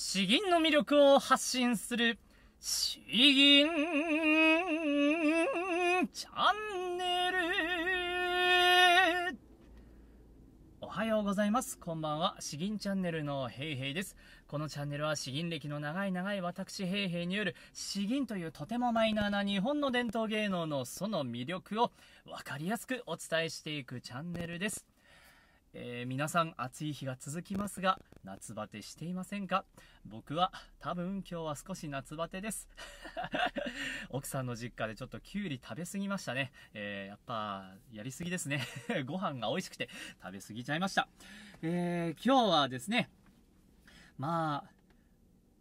詩吟の魅力を発信する詩吟チャンネルおはようございます。こんばんは。詩吟チャンネルのヘイヘイです。このチャンネルは詩吟歴の長い長い私平イによる詩吟というとてもマイナーな日本の伝統芸能のその魅力をわかりやすくお伝えしていくチャンネルです。えー、皆さん暑い日が続きますが夏バテしていませんか僕は多分今日は少し夏バテです 奥さんの実家でちょっときゅうり食べ過ぎましたね、えー、やっぱやりすぎですね ご飯が美味しくて食べ過ぎちゃいました、えー、今日はですねまあ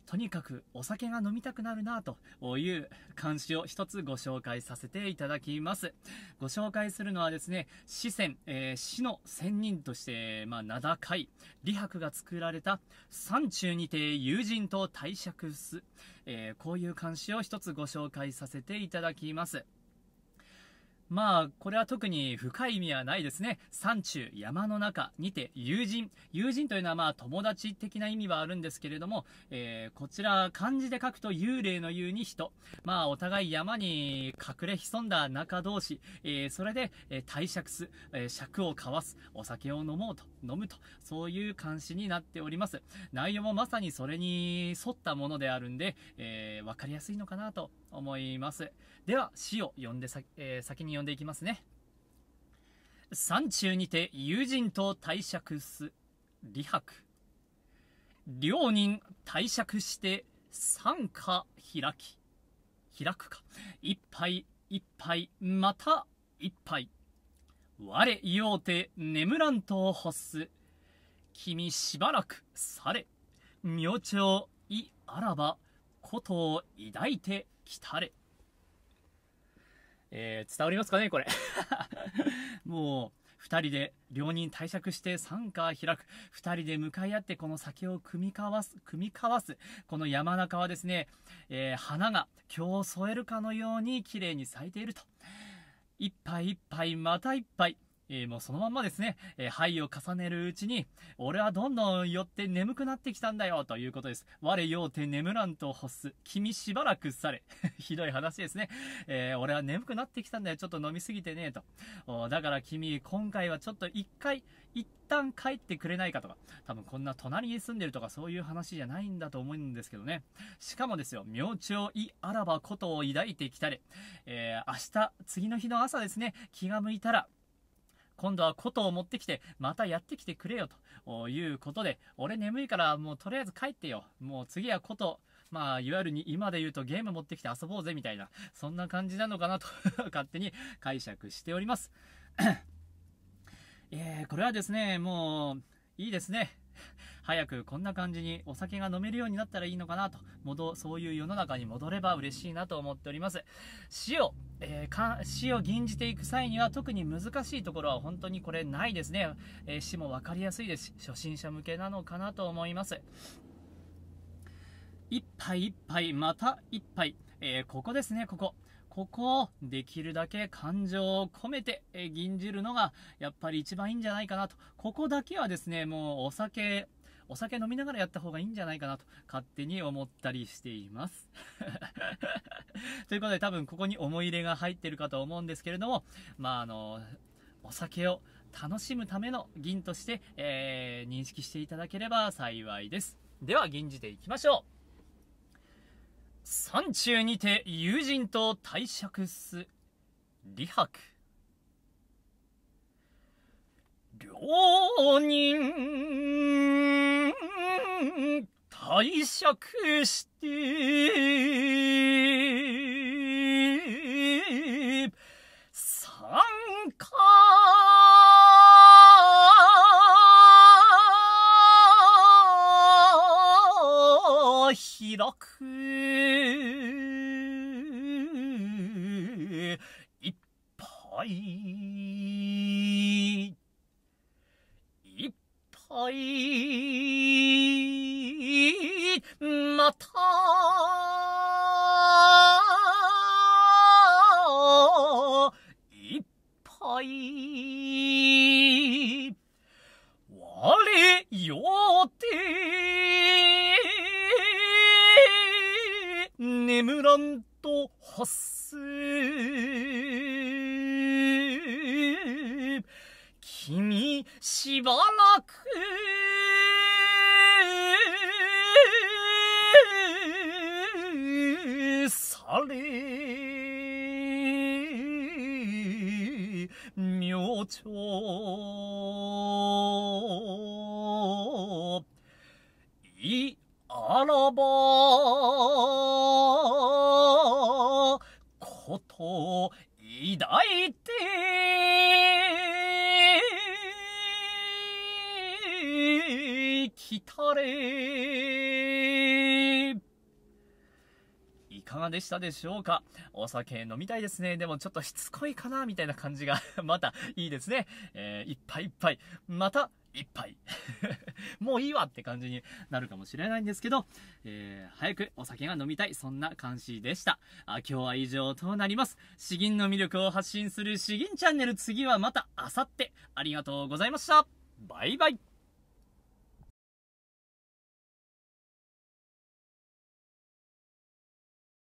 とにかくお酒が飲みたくなるなという漢詩を一つご紹介させていただきます。ご紹介するのはですね、四川、えー、市の仙人として、まあ、名高い、李白が作られた、山中にて友人と貸借す、えー、こういう漢詩を一つご紹介させていただきます。まあ、これは特に深い意味はないですね。山中、山の中にて友人。友人というのはまあ友達的な意味はあるんですけれども、えー、こちら漢字で書くと幽霊の言うに人。まあ、お互い山に隠れ潜んだ仲同士。えー、それで、えー、貸借す、え尺を交わす。お酒を飲もうと、飲むと。そういう漢視になっております。内容もまさにそれに沿ったものであるんで、えー、わかりやすいのかなと思います。では、詩を読んでさ、え先に読んでいきますね。山中にて友人と退釈す、李白。両人退釈して参加開き。開くか。一杯一杯また一杯。我ようて眠らんと欲す。君しばらくされ。明朝いあらば、ことを抱いてきたれ。えー、伝わりますかねこれ もう、2人で両人対借して参加開く。2人で向かい合ってこの酒を組み交わす、組み交わす。この山中はですね、えー、花が今日添えるかのように綺麗に咲いていると。一杯一杯また一杯。えー、もうそのまんまですね、えー、灰を重ねるうちに、俺はどんどん寄って眠くなってきたんだよ、ということです。我酔うて眠らんと欲す。君しばらくされ。ひどい話ですね。えー、俺は眠くなってきたんだよ、ちょっと飲みすぎてね、と。だから君、今回はちょっと一回、一旦帰ってくれないかとか、多分こんな隣に住んでるとかそういう話じゃないんだと思うんですけどね。しかもですよ、明朝いあらばことを抱いてきたれ。えー、明日、次の日の朝ですね、気が向いたら、今度は琴を持ってきて、またやってきてくれよ、ということで、俺眠いからもうとりあえず帰ってよ。もう次は琴、まあ、いわゆるに今で言うとゲーム持ってきて遊ぼうぜ、みたいな、そんな感じなのかなと 勝手に解釈しております。えー、これはですね、もう、いいですね。早くこんな感じにお酒が飲めるようになったらいいのかなと、戻、そういう世の中に戻れば嬉しいなと思っております。死を、えー、か死を吟じていく際には特に難しいところは本当にこれないですね。えー、死も分かりやすいですし、初心者向けなのかなと思います。一杯一杯、また一杯。えー、ここですね、ここ。ここをできるだけ感情を込めて、えー、吟じるのがやっぱり一番いいんじゃないかなと。ここだけはですね、もうお酒お酒飲みながらやった方がいいんじゃないかなと勝手に思ったりしています。ということで多分ここに思い入れが入ってるかと思うんですけれども、まああの、お酒を楽しむための銀として、えー、認識していただければ幸いです。では銀じていきましょう。山中にて友人と退職す李白両人拝借して、参加開く一杯一杯たいっぱい我よって眠らんと発生君しばらく明朝いあらばこと抱いてきたれかがでしたでしょうかお酒飲みたいですね。でもちょっとしつこいかなみたいな感じが またいいですね。えー、いっぱいいっぱい。また、いっぱい。もういいわって感じになるかもしれないんですけど、えー、早くお酒が飲みたい、そんな感じでした。あ今日は以上となります。詩吟の魅力を発信する詩吟チャンネル、次はまた明後日ありがとうございました。バイバイ。